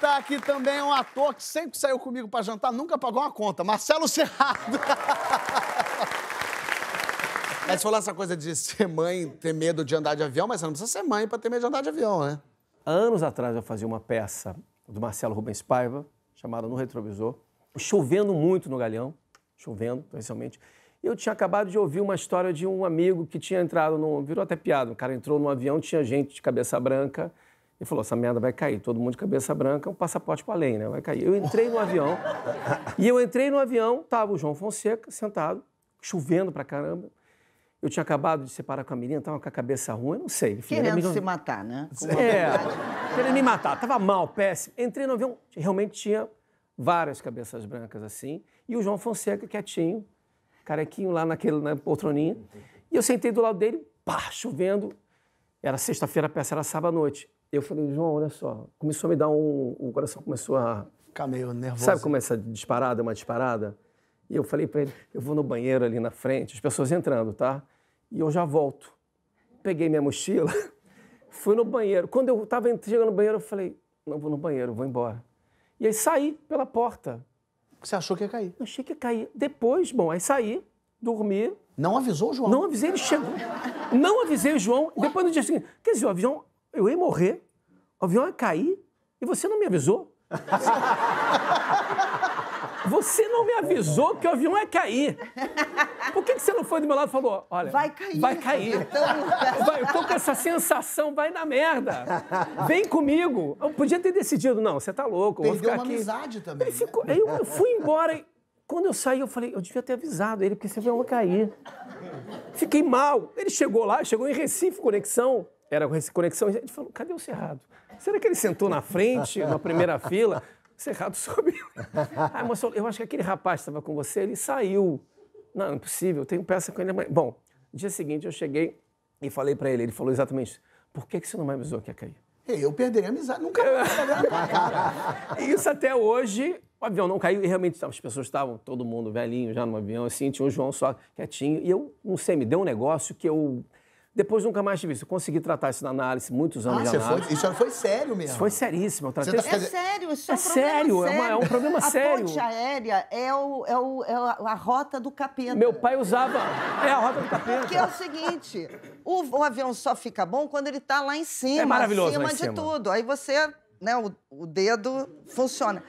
tá aqui também é um ator que sempre saiu comigo para jantar, nunca pagou uma conta. Marcelo Serrado. Aí você falou essa coisa de ser mãe, ter medo de andar de avião, mas você não precisa ser mãe para ter medo de andar de avião, né? Anos atrás eu fazia uma peça do Marcelo Rubens Paiva, chamada No Retrovisor, chovendo muito no Galeão, chovendo, principalmente. E eu tinha acabado de ouvir uma história de um amigo que tinha entrado no. virou até piada. O cara entrou num avião, tinha gente de cabeça branca e falou: essa merda vai cair, todo mundo de cabeça branca, um passaporte para além, né? Vai cair. Eu entrei no avião, e eu entrei no avião, tava o João Fonseca sentado, chovendo pra caramba. Eu tinha acabado de separar com a menina, tava com a cabeça ruim, não sei. Enfim, é querendo se matar, né? É, querendo me matar, tava mal, péssimo. Entrei no avião, realmente tinha várias cabeças brancas assim, e o João Fonseca quietinho, carequinho lá naquele, na poltroninha. E eu sentei do lado dele, pá, chovendo. Era sexta-feira, a peça era sábado à noite eu falei, João, olha só, começou a me dar um. O coração começou a. Ficar meio nervoso. Sabe como é essa disparada, uma disparada? E eu falei para ele, eu vou no banheiro ali na frente, as pessoas entrando, tá? E eu já volto. Peguei minha mochila, fui no banheiro. Quando eu estava chegando no banheiro, eu falei, não vou no banheiro, vou embora. E aí saí pela porta. Você achou que ia cair? Eu achei que ia cair. Depois, bom, aí saí, dormi. Não avisou o João? Não avisei, ele chegou. Não avisei o João. Depois no dia seguinte, quer dizer, o avião eu ia morrer, o avião ia cair e você não me avisou. Você não me avisou que o avião ia cair. Por que, que você não foi do meu lado e falou, olha... Vai cair. Vai cair. Vai, eu tô com essa sensação, vai na merda. Vem comigo. Eu podia ter decidido, não, você tá louco. Perdeu ficar uma aqui. amizade também. Aí, né? ficou, aí eu fui embora e quando eu saí, eu falei, eu devia ter avisado ele, porque esse avião ia cair. Fiquei mal. Ele chegou lá, chegou em Recife, conexão era com conexão, a gente falou, cadê o Cerrado? Será que ele sentou na frente, na primeira fila? O Cerrado subiu. Aí a eu acho que aquele rapaz estava com você, ele saiu. Não, não é possível, eu tenho peça com ele amanhã. Bom, dia seguinte eu cheguei e falei para ele, ele falou exatamente isso. Por que, que você não me avisou que ia cair? Eu perderia a amizade, nunca isso até hoje, o avião não caiu e realmente as pessoas estavam, todo mundo velhinho já no avião, assim, tinha o João só quietinho. E eu, não sei, me deu um negócio que eu depois nunca mais tive isso. Eu consegui tratar isso na análise, muitos anos ah, de análise. Foi, isso foi sério mesmo? Isso foi seríssimo. Eu tratei tá... É sério, isso é, é sério, sério. É, uma, é um problema sério. A ponte aérea é, o, é, o, é a rota do capeta. Meu pai usava... É a rota do capeta. Porque é o seguinte, o, o avião só fica bom quando ele está lá em cima. É maravilhoso Acima de cima. tudo. Aí você, né, o, o dedo funciona.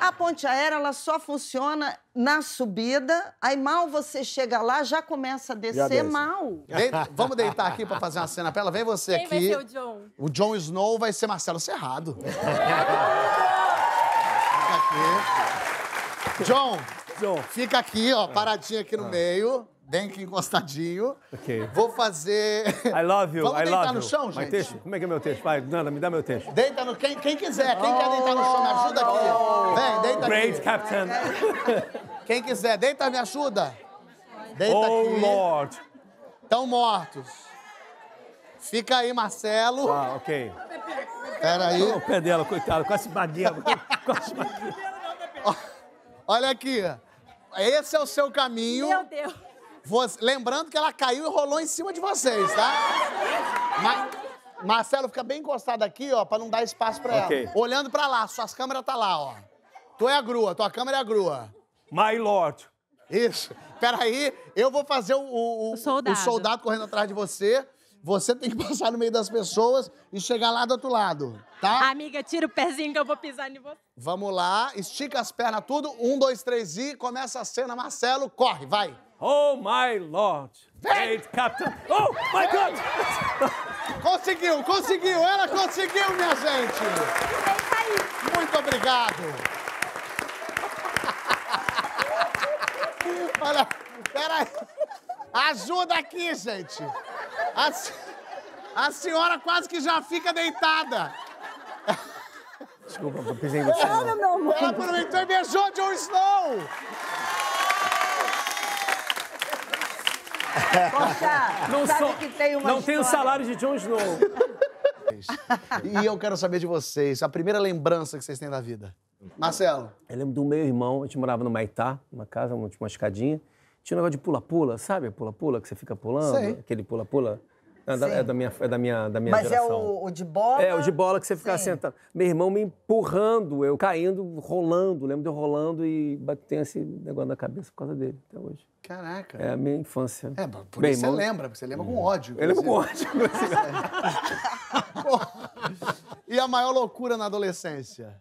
A ponte aérea ela só funciona na subida, aí mal você chega lá, já começa a descer desce. mal. Vamos deitar aqui pra fazer uma cena pra ela. Vem você Quem aqui. Quem vai ser o John? O John Snow vai ser Marcelo Cerrado. Fica aqui. John, John, fica aqui, ó, é. paradinho aqui no ah. meio. Bem que encostadinho. Ok. Vou fazer. I love you. Vamos I deitar love no you. chão, gente? Meu texto? Como é que é meu texto? Vai, Nanda, me dá meu texto. Deita no. Quem, quem quiser, quem oh, quer deitar no chão, me ajuda oh, aqui. Great Captain. Quem quiser, deita, me ajuda. Deita oh, aqui. Lord. Estão mortos. Fica aí, Marcelo. Ah, ok. Pera aí. O pé dela, coitado, quase baguinha. quase baguinha. Olha aqui. Esse é o seu caminho. Meu Deus. Você... lembrando que ela caiu e rolou em cima de vocês, tá? Marcelo, fica bem encostado aqui, ó, pra não dar espaço pra okay. ela. Olhando pra lá, suas câmeras tá lá, ó. Tu é a grua, tua câmera é a grua. My Lord. Isso. Peraí, eu vou fazer o, o, o, soldado. o soldado correndo atrás de você. Você tem que passar no meio das pessoas e chegar lá do outro lado, tá? Amiga, tira o pezinho que eu vou pisar em você. Vamos lá, estica as pernas tudo. Um, dois, três e começa a cena. Marcelo, corre, vai. Oh, my Lord. Hey, Captain. Oh, my God. Conseguiu, conseguiu. Ela conseguiu, minha gente. Muito obrigado. Ajuda aqui, gente. A, a senhora quase que já fica deitada. Desculpa, eu pisei em você. Ela, né? meu amor. Ela aproveitou e beijou John Snow. Poxa, não sabe sou, que tem uma Não tem o salário de John Snow. e eu quero saber de vocês, a primeira lembrança que vocês têm da vida. Marcelo. Eu lembro do meu irmão, a gente morava no Maitá, uma casa, uma, tipo, tinha um negócio de pula-pula, sabe? Pula-pula, que você fica pulando, Sei. aquele pula-pula. É da, é da, minha, é da minha, da minha Mas é geração. Mas é o, o, de bola? É, o de bola que você ficava sentado. Assim, tá, meu irmão me empurrando, eu caindo, rolando. Lembro de eu rolando e tem esse negócio na cabeça por causa dele, até hoje. Caraca. É a minha infância. É, por Bem, isso irmão... você lembra, você lembra com hum. ódio. Eu lembro com ódio. e a maior loucura na adolescência?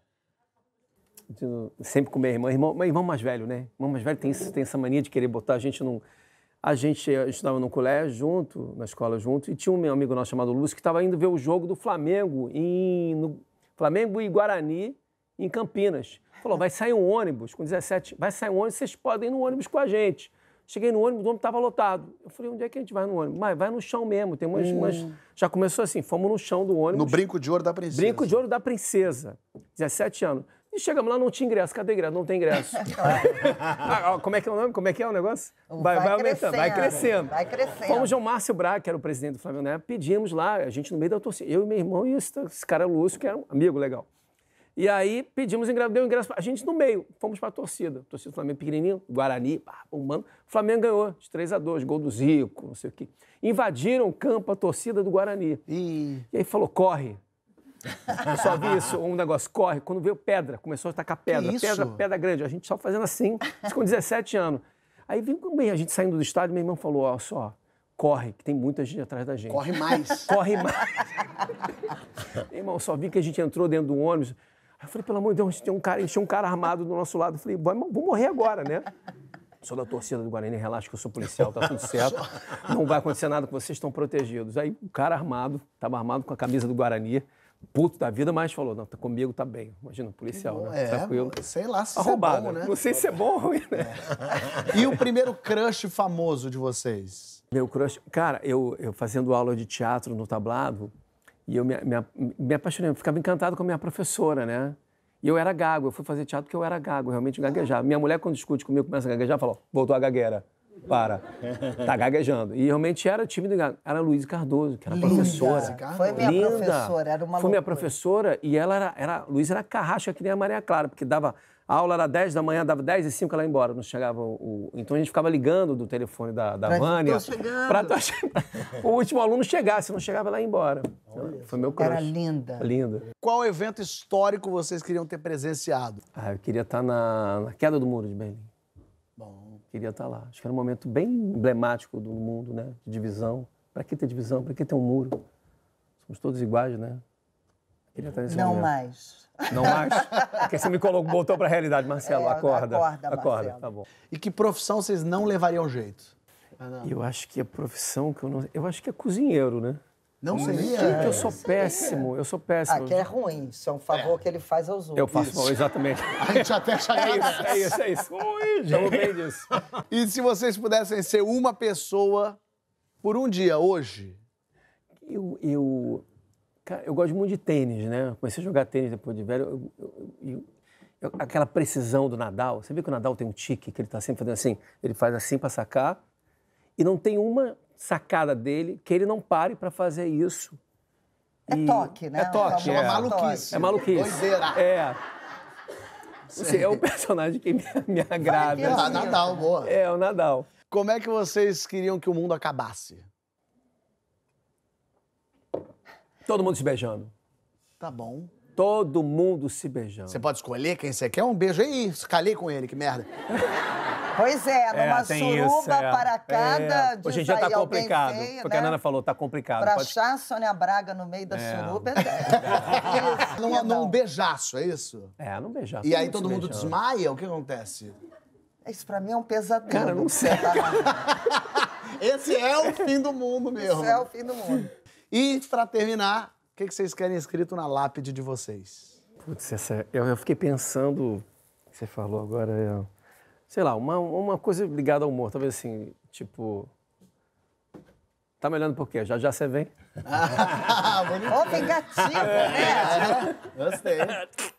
sempre com meu irmão, irmão, meu irmão mais velho, né? Irmão mais velho tem, tem essa mania de querer botar a gente num. A gente estava no colégio junto, na escola junto, e tinha um meu amigo nosso chamado Lúcio que estava indo ver o jogo do Flamengo em no, Flamengo e Guarani em Campinas. Falou, vai sair um ônibus com 17, vai sair um ônibus, vocês podem ir no ônibus com a gente. Cheguei no ônibus, o ônibus estava lotado. Eu falei, onde é que a gente vai no ônibus? Mas vai no chão mesmo, tem umas, hum. umas, Já começou assim, fomos no chão do ônibus. No Brinco de Ouro da Princesa. Brinco de Ouro da Princesa, 17 anos. E chegamos lá, não tinha ingresso. Cadê o ingresso? Não tem ingresso. ah, como é que é o nome? Como é que é o negócio? Vai, vai, vai aumentando, vai crescendo. Vai crescendo. Fomos Márcio Braga, que era o presidente do Flamengo né? pedimos lá, a gente no meio da torcida, eu e meu irmão e esse, esse cara Lúcio, que era um amigo legal. E aí pedimos ingresso, deu ingresso. A gente no meio, fomos para a torcida. Torcida do Flamengo pequenininho, Guarani, humano. O Flamengo ganhou de 3 a 2 gol do Zico, não sei o quê. Invadiram o campo a torcida do Guarani. E, e aí falou: corre, Eu só vi isso, um negócio corre. Quando veio pedra, começou a tacar pedra, que pedra, pedra grande. A gente só fazendo assim, com 17 anos. Aí vem bem, a gente saindo do estádio, meu irmão falou: ó, só, corre, que tem muita gente atrás da gente. Corre mais. Corre mais. meu irmão, só vi que a gente entrou dentro do ônibus. Aí eu falei, pelo amor de Deus, tinha um cara, tinha um cara armado do nosso lado. Eu falei, vou morrer agora, né? sou da torcida do Guarani, relaxa que eu sou policial, tá tudo certo. Não vai acontecer nada com vocês, estão protegidos. Aí o cara armado, estava armado com a camisa do Guarani, puto da vida, mas falou, não, tá comigo tá bem. Imagina, um policial, bom, né? É, Tranquilo. Sei lá se é Arrombado, é bom, né? né? Não sei se é bom ou ruim, né? É. E o primeiro crush famoso de vocês? Meu crush... Cara, eu, eu fazendo aula de teatro no tablado, e eu me, me, me apaixonei, eu ficava encantado com a minha professora, né? E eu era gago, eu fui fazer teatro porque eu era gago, realmente gaguejava. Minha mulher, quando discute comigo, começa a gaguejar, fala, voltou a gagueira para. Tá gaguejando. E realmente era tímido do gaguejando. Era a Luísa Cardoso, que era linda. professora. Foi minha linda. professora, era uma Foi minha professora e ela era, era Luísa era carracha que nem a Maria Clara, porque dava a aula era 10 da manhã, dava 10 e 5 ela ia embora, não chegava o... Então a gente ficava ligando do telefone da, da pra Vânia. Pra o último aluno chegasse, não chegava ela ia embora. Olha, Foi meu crush. Era linda. Linda. Qual evento histórico vocês queriam ter presenciado? Ah, eu queria estar na, na queda do muro de Berlim. Bom queria estar lá. Acho que era um momento bem emblemático do mundo, né? De divisão. Para que ter divisão? Para que ter um muro? Somos todos iguais, né? Queria estar nesse Não momento. mais. Não mais? Porque você me colocou, botou para a realidade, Marcelo. É, acorda. Acorda, acorda Marcelo. tá bom. E que profissão vocês não levariam jeito? Ah, não. Eu acho que a profissão que eu não. Eu acho que é cozinheiro, né? Hum, é, não seria? Eu sou péssimo, eu sou ah, péssimo. Aqui é ruim, isso é um favor é. que ele faz aos outros. Eu faço mal, exatamente. A gente até é chega é isso, é isso, é isso. Ui, gente. bem disso. E se vocês pudessem ser uma pessoa por um dia, hoje? Eu, eu, cara, eu gosto muito de tênis, né? Comecei a jogar tênis depois de velho. Eu, eu, eu, aquela precisão do Nadal. Você vê que o Nadal tem um tique que ele está sempre fazendo assim? Ele faz assim para sacar e não tem uma sacada dele que ele não pare para fazer isso. É e... toque, né? É toque. É, é. maluquice. É maluquice. Doideira. É. Sei, é o personagem que me, me agrada. É o ah, Nadal, boa. É, o Nadal. Como é que vocês queriam que o mundo acabasse? Todo mundo se beijando. Tá bom. Todo mundo se beijando. Você pode escolher quem você quer um beijo. Ih, calei com ele, que merda. Pois é, é numa é, suruba isso, é. para cada. É. Hoje em dia tá complicado. Feio, porque né? a Nana falou, tá complicado. Pra pode... achar a Sônia Braga no meio da é. suruba é. Num, num beijaço, é isso? É, num beijaço. E aí todo mundo desmaia? O que acontece? É, isso pra mim é um pesadelo. Cara, não sei. Tá Esse é o fim do mundo mesmo. Esse é o fim do mundo. E, pra terminar, o que, vocês querem escrito na lápide de vocês? Putz, essa, eu, eu fiquei pensando. Você falou agora. Eu... É, sei lá, uma, uma coisa ligada ao humor, talvez assim, tipo. Tá me olhando por quê? Já já você vem. Ah, Ó, oh, gatinho, é, né? Gostei.